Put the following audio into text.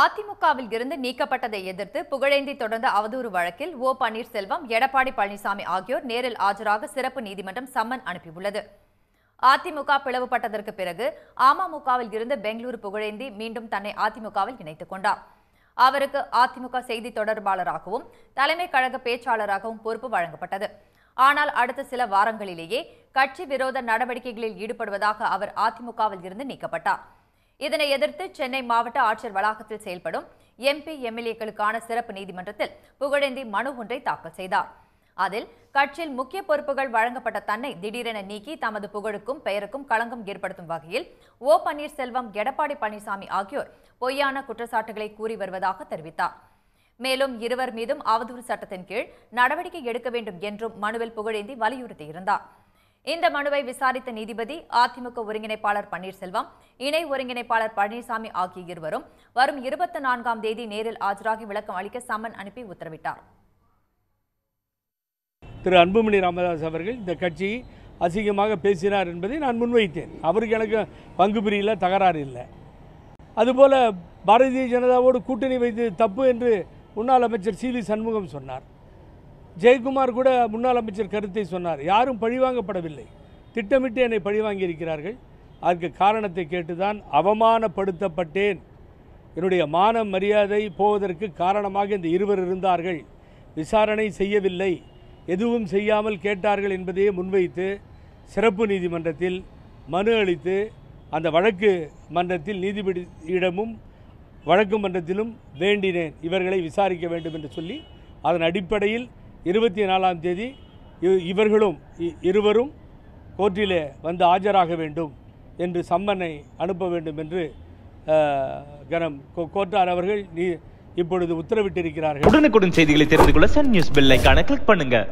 அதிமுகவில் இருந்து நீக்கப்பட்டதை எதிர்த்து புகழேந்தி தொடர்ந்த அவதூறு வழக்கில் ஓ பன்னீர்செல்வம் எடப்பாடி பழனிசாமி ஆகியோர் நேரில் ஆஜராக சிறப்பு நீதிமன்றம் சம்மன் அனுப்பியுள்ளது அதிமுக பிளவுபட்டதற்கு பிறகு அமமுகவில் இருந்து பெங்களூரு புகழேந்தி மீண்டும் தன்னை அதிமுகவில் இணைத்துக் கொண்டார் அவருக்கு அதிமுக செய்தி தொடர்பாளராகவும் தலைமை கழக பேச்சாளராகவும் பொறுப்பு வழங்கப்பட்டது ஆனால் அடுத்த சில வாரங்களிலேயே கட்சி விரோத நடவடிக்கைகளில் ஈடுபடுவதாக அவர் அதிமுகவில் இருந்து நீக்கப்பட்டார் இதனை எதிர்த்து சென்னை மாவட்ட ஆட்சியர் வளாகத்தில் செயல்படும் எம்பி எம்எல்ஏக்களுக்கான சிறப்பு நீதிமன்றத்தில் புகழேந்தி மனு ஒன்றை தாக்கல் செய்தார் அதில் கட்சியில் முக்கிய பொறுப்புகள் வழங்கப்பட்ட தன்னை திடீரென நீக்கி தமது புகழுக்கும் பெயருக்கும் களங்கம் ஏற்படுத்தும் வகையில் ஓ பன்னீர்செல்வம் எடப்பாடி பழனிசாமி ஆகியோர் பொய்யான குற்றச்சாட்டுகளை கூறி வருவதாக தெரிவித்தார் மேலும் இருவர் மீதும் அவதூறு சட்டத்தின் கீழ் நடவடிக்கை எடுக்க வேண்டும் என்றும் மனுவில் புகழேந்தி வலியுறுத்தியிருந்தாா் இந்த மனுவை விசாரித்த நீதிபதி அதிமுக ஒருங்கிணைப்பாளர் பன்னீர்செல்வம் இணை ஒருங்கிணைப்பாளர் பழனிசாமி ஆகிய இருவரும் வரும் இருபத்தி நான்காம் தேதி நேரில் ஆஜராகி விளக்கம் அளிக்க சம்மன் அனுப்பி உத்தரவிட்டார் திரு அன்புமணி ராமதாஸ் அவர்கள் இந்த கட்சி அசிங்கமாக பேசினார் என்பதை நான் முன்வைத்தேன் அவருக்கு எனக்கு பங்கு பிரியில் தகராறு இல்லை அதுபோல் பாரதிய ஜனதாவோடு கூட்டணி வைத்து தப்பு என்று முன்னாள் அமைச்சர் சி வி சண்முகம் சொன்னார் ஜெயக்குமார் கூட முன்னாள் அமைச்சர் கருத்தை சொன்னார் யாரும் பழிவாங்கப்படவில்லை திட்டமிட்டு என்னை பழிவாங்கி இருக்கிறார்கள் அதற்கு காரணத்தை கேட்டுதான் அவமானப்படுத்தப்பட்டேன் என்னுடைய மான மரியாதை போவதற்கு காரணமாக இந்த இருவர் இருந்தார்கள் விசாரணை செய்யவில்லை எதுவும் செய்யாமல் கேட்டார்கள் என்பதையே முன்வைத்து சிறப்பு நீதிமன்றத்தில் மனு அளித்து அந்த வழக்கு மன்றத்தில் நீதிபதியிடமும் வழக்கு மன்றத்திலும் வேண்டினேன் இவர்களை விசாரிக்க வேண்டும் என்று சொல்லி அதன் அடிப்படையில் இருபத்தி நாலாம் தேதி இவர்களும் இருவரும் கோர்ட்டிலே வந்து ஆஜராக வேண்டும் என்று சம்மனை அனுப்ப வேண்டும் என்று கனம் கோர்ட்டார் அவர்கள் இப்பொழுது உத்தரவிட்டிருக்கிறார்கள் உடனுக்குடன் செய்திகளை தெரிந்து கொள்ள சன் நியூஸ் பில்லைக்கான கிளிக் பண்ணுங்க